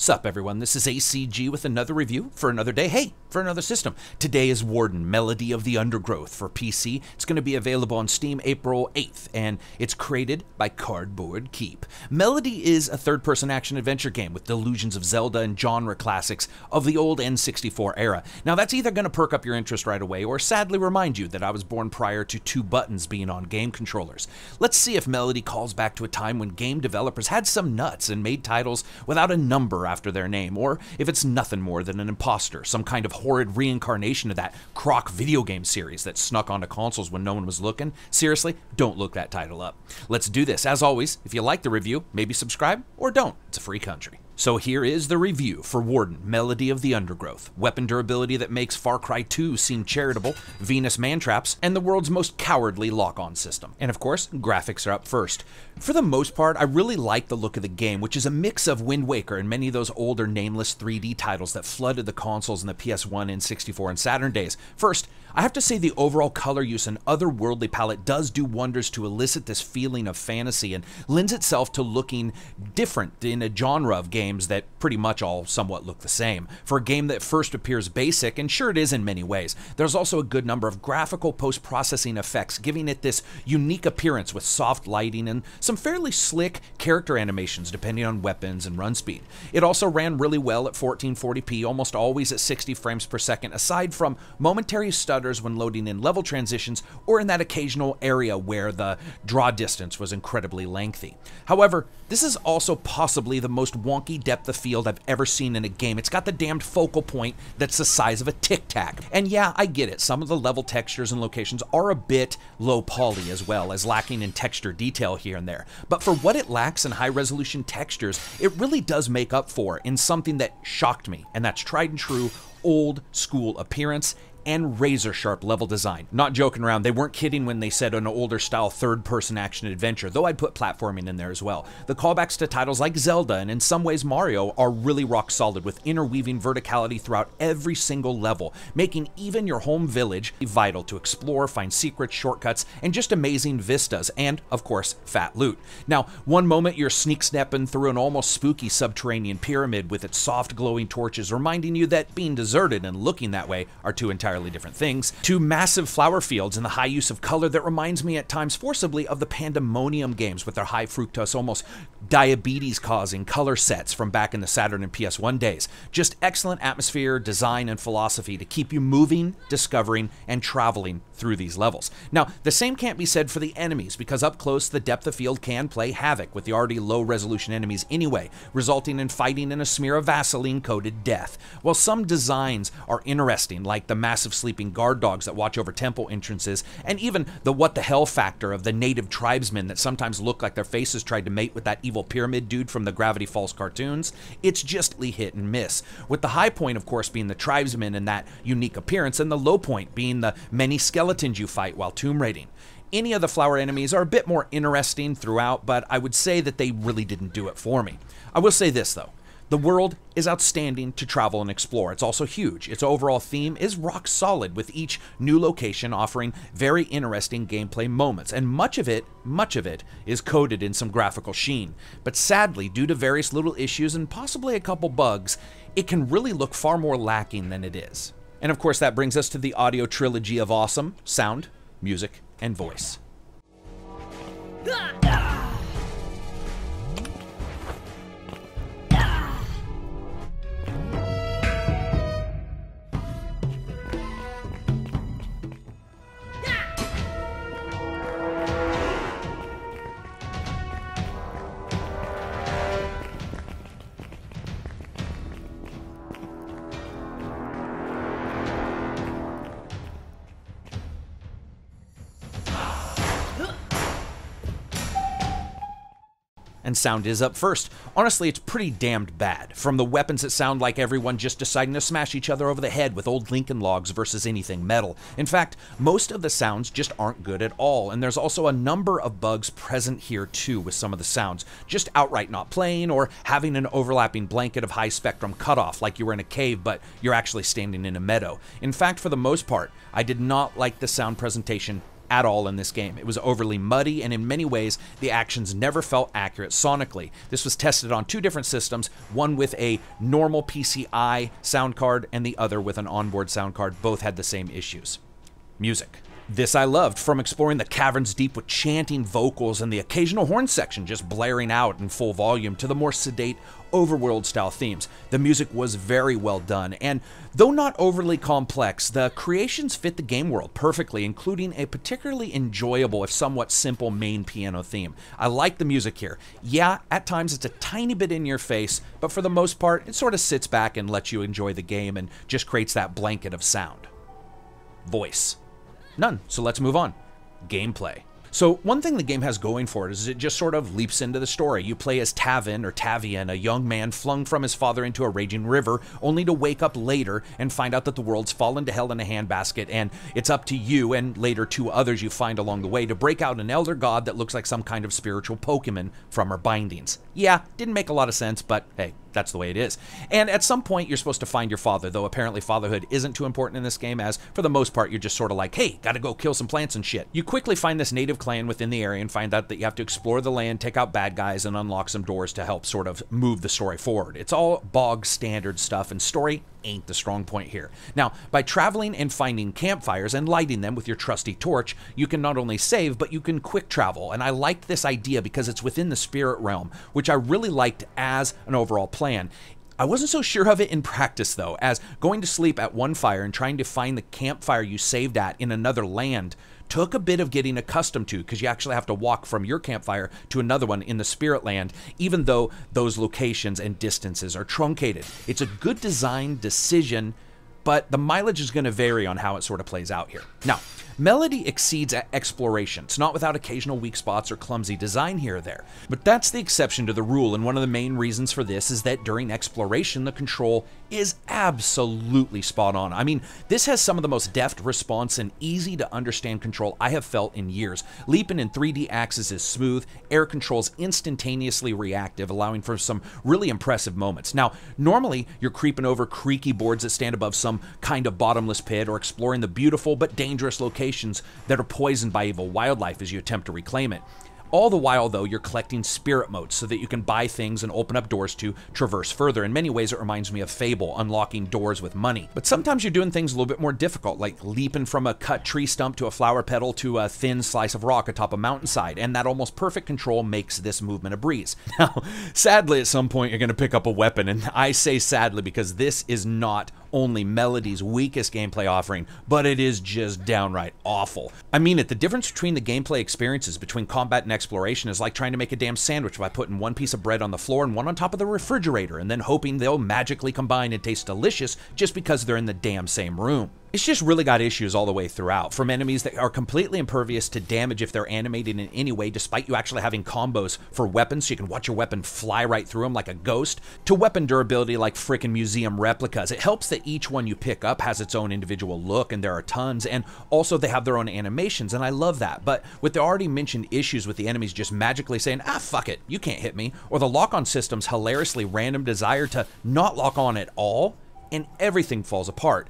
Sup, everyone. This is ACG with another review for another day. Hey, for another system. Today is Warden, Melody of the Undergrowth for PC. It's going to be available on Steam April 8th, and it's created by Cardboard Keep. Melody is a third person action adventure game with delusions of Zelda and genre classics of the old N64 era. Now, that's either going to perk up your interest right away or sadly remind you that I was born prior to two buttons being on game controllers. Let's see if Melody calls back to a time when game developers had some nuts and made titles without a number after their name, or if it's nothing more than an imposter, some kind of horrid reincarnation of that crock video game series that snuck onto consoles when no one was looking. Seriously, don't look that title up. Let's do this. As always, if you like the review, maybe subscribe or don't. It's a free country. So here is the review for Warden, Melody of the Undergrowth, weapon durability that makes Far Cry 2 seem charitable, Venus mantraps, and the world's most cowardly lock-on system. And of course, graphics are up first. For the most part, I really like the look of the game, which is a mix of Wind Waker and many of those older nameless 3D titles that flooded the consoles in the PS1 and 64 and Saturn days. First, I have to say the overall color use and otherworldly palette does do wonders to elicit this feeling of fantasy and lends itself to looking different in a genre of game games that pretty much all somewhat look the same. For a game that first appears basic, and sure it is in many ways, there's also a good number of graphical post processing effects, giving it this unique appearance with soft lighting and some fairly slick character animations depending on weapons and run speed. It also ran really well at 1440p, almost always at 60 frames per second, aside from momentary stutters when loading in level transitions or in that occasional area where the draw distance was incredibly lengthy. However, this is also possibly the most wonky depth of field I've ever seen in a game. It's got the damned focal point that's the size of a tic tac. And yeah, I get it. Some of the level textures and locations are a bit low poly as well as lacking in texture detail here and there. But for what it lacks in high resolution textures, it really does make up for in something that shocked me, and that's tried and true old school appearance and razor sharp level design. Not joking around, they weren't kidding when they said an older style third person action adventure, though I'd put platforming in there as well. The callbacks to titles like Zelda and in some ways Mario are really rock solid with interweaving verticality throughout every single level, making even your home village vital to explore, find secrets, shortcuts, and just amazing vistas, and of course, fat loot. Now, one moment you're sneak snapping through an almost spooky subterranean pyramid with its soft glowing torches reminding you that being deserted and looking that way are two entirely entirely different things, to massive flower fields and the high use of color that reminds me at times forcibly of the Pandemonium games with their high fructose, almost diabetes causing color sets from back in the Saturn and PS1 days. Just excellent atmosphere, design, and philosophy to keep you moving, discovering, and traveling through these levels. Now, the same can't be said for the enemies, because up close, the depth of field can play havoc with the already low resolution enemies anyway, resulting in fighting in a smear of Vaseline coated death. While some designs are interesting, like the massive sleeping guard dogs that watch over temple entrances, and even the what the hell factor of the native tribesmen that sometimes look like their faces tried to mate with that evil pyramid dude from the Gravity Falls cartoons, it's justly hit and miss. With the high point, of course, being the tribesmen and that unique appearance, and the low point being the many skeletons skeletons you fight while tomb raiding. Any of the flower enemies are a bit more interesting throughout, but I would say that they really didn't do it for me. I will say this though. The world is outstanding to travel and explore. It's also huge. Its overall theme is rock solid, with each new location offering very interesting gameplay moments. And much of it, much of it, is coded in some graphical sheen. But sadly, due to various little issues and possibly a couple bugs, it can really look far more lacking than it is. And of course, that brings us to the audio trilogy of awesome sound, music, and voice. and sound is up first. Honestly, it's pretty damned bad, from the weapons that sound like everyone just deciding to smash each other over the head with old Lincoln logs versus anything metal. In fact, most of the sounds just aren't good at all, and there's also a number of bugs present here too with some of the sounds, just outright not playing or having an overlapping blanket of high spectrum cutoff like you were in a cave but you're actually standing in a meadow. In fact, for the most part, I did not like the sound presentation at all in this game. It was overly muddy, and in many ways, the actions never felt accurate sonically. This was tested on two different systems one with a normal PCI sound card, and the other with an onboard sound card. Both had the same issues. Music. This I loved, from exploring the caverns deep with chanting vocals and the occasional horn section just blaring out in full volume to the more sedate overworld style themes. The music was very well done, and though not overly complex, the creations fit the game world perfectly, including a particularly enjoyable, if somewhat simple, main piano theme. I like the music here. Yeah, at times it's a tiny bit in your face, but for the most part, it sort of sits back and lets you enjoy the game and just creates that blanket of sound. Voice. None. So let's move on. Gameplay. So one thing the game has going for it is it just sort of leaps into the story. You play as Tavin or Tavian, a young man flung from his father into a raging river, only to wake up later and find out that the world's fallen to hell in a handbasket, and it's up to you and later two others you find along the way to break out an elder god that looks like some kind of spiritual Pokemon from her bindings. Yeah, didn't make a lot of sense, but hey, that's the way it is. And at some point, you're supposed to find your father, though apparently fatherhood isn't too important in this game, as for the most part, you're just sort of like, hey, gotta go kill some plants and shit. You quickly find this native active clan within the area and find out that you have to explore the land, take out bad guys, and unlock some doors to help sort of move the story forward. It's all bog standard stuff, and story ain't the strong point here. Now, by traveling and finding campfires and lighting them with your trusty torch, you can not only save, but you can quick travel. And I liked this idea because it's within the spirit realm, which I really liked as an overall plan. I wasn't so sure of it in practice though, as going to sleep at one fire and trying to find the campfire you saved at in another land took a bit of getting accustomed to because you actually have to walk from your campfire to another one in the spirit land, even though those locations and distances are truncated. It's a good design decision, but the mileage is going to vary on how it sort of plays out here. Now, Melody exceeds at exploration. It's not without occasional weak spots or clumsy design here or there. But that's the exception to the rule, and one of the main reasons for this is that during exploration, the control is absolutely spot on. I mean, this has some of the most deft response and easy to understand control I have felt in years. Leaping in 3D axes is smooth, air controls instantaneously reactive, allowing for some really impressive moments. Now, normally you're creeping over creaky boards that stand above some kind of bottomless pit or exploring the beautiful but dangerous location locations that are poisoned by evil wildlife as you attempt to reclaim it. All the while, though, you're collecting spirit motes so that you can buy things and open up doors to traverse further. In many ways, it reminds me of Fable, unlocking doors with money. But sometimes you're doing things a little bit more difficult, like leaping from a cut tree stump to a flower petal to a thin slice of rock atop a mountainside, and that almost perfect control makes this movement a breeze. Now, sadly, at some point, you're going to pick up a weapon, and I say sadly because this is not only Melody's weakest gameplay offering, but it is just downright awful. I mean it, the difference between the gameplay experiences between combat and exploration is like trying to make a damn sandwich by putting one piece of bread on the floor and one on top of the refrigerator and then hoping they'll magically combine and taste delicious just because they're in the damn same room it's just really got issues all the way throughout from enemies that are completely impervious to damage if they're animated in any way, despite you actually having combos for weapons, so you can watch your weapon fly right through them like a ghost, to weapon durability like freaking museum replicas. It helps that each one you pick up has its own individual look, and there are tons, and also they have their own animations, and I love that. But with the already mentioned issues with the enemies just magically saying, ah, fuck it, you can't hit me, or the lock on system's hilariously random desire to not lock on at all, and everything falls apart.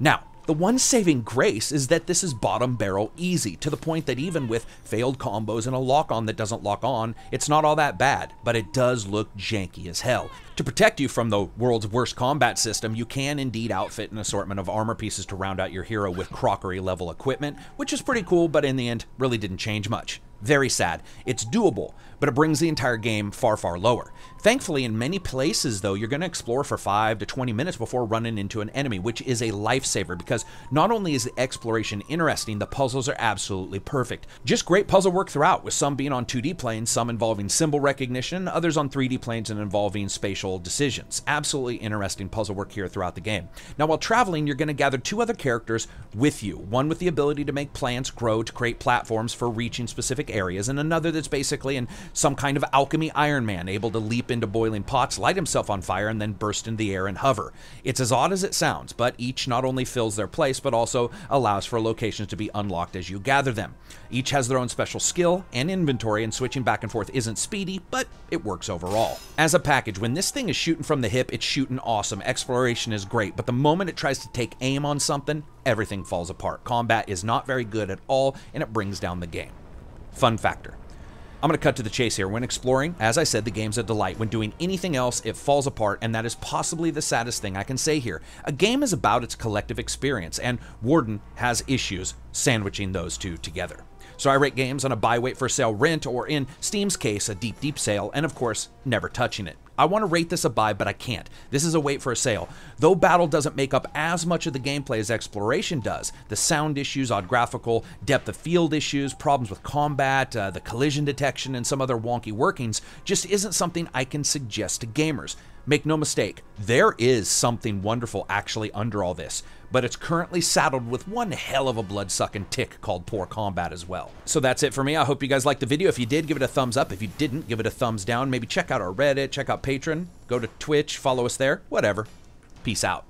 Now, the one saving grace is that this is bottom barrel easy, to the point that even with failed combos and a lock on that doesn't lock on, it's not all that bad, but it does look janky as hell. To protect you from the world's worst combat system, you can indeed outfit an assortment of armor pieces to round out your hero with crockery level equipment, which is pretty cool, but in the end, really didn't change much. Very sad. It's doable, but it brings the entire game far, far lower. Thankfully, in many places, though, you're going to explore for 5 to 20 minutes before running into an enemy, which is a lifesaver because not only is the exploration interesting, the puzzles are absolutely perfect. Just great puzzle work throughout, with some being on 2D planes, some involving symbol recognition, others on 3D planes and involving spatial decisions. Absolutely interesting puzzle work here throughout the game. Now, while traveling, you're going to gather two other characters with you, one with the ability to make plants grow to create platforms for reaching specific areas, and another that's basically in some kind of alchemy Iron Man, able to leap into boiling pots, light himself on fire, and then burst into the air and hover. It's as odd as it sounds, but each not only fills their place, but also allows for locations to be unlocked as you gather them. Each has their own special skill and inventory, and switching back and forth isn't speedy, but it works overall. As a package, when this thing is shooting from the hip, it's shooting awesome. Exploration is great, but the moment it tries to take aim on something, everything falls apart. Combat is not very good at all, and it brings down the game fun factor. I'm going to cut to the chase here. When exploring, as I said, the game's a delight. When doing anything else, it falls apart, and that is possibly the saddest thing I can say here. A game is about its collective experience, and Warden has issues sandwiching those two together. So I rate games on a buy, wait for sale, rent, or in Steam's case, a deep, deep sale, and of course, never touching it. I want to rate this a buy, but I can't. This is a wait for a sale. Though battle doesn't make up as much of the gameplay as exploration does, the sound issues, odd graphical, depth of field issues, problems with combat, uh, the collision detection, and some other wonky workings just isn't something I can suggest to gamers. Make no mistake, there is something wonderful actually under all this but it's currently saddled with one hell of a blood-sucking tick called Poor Combat as well. So that's it for me. I hope you guys liked the video. If you did, give it a thumbs up. If you didn't, give it a thumbs down. Maybe check out our Reddit, check out Patreon, go to Twitch, follow us there, whatever. Peace out.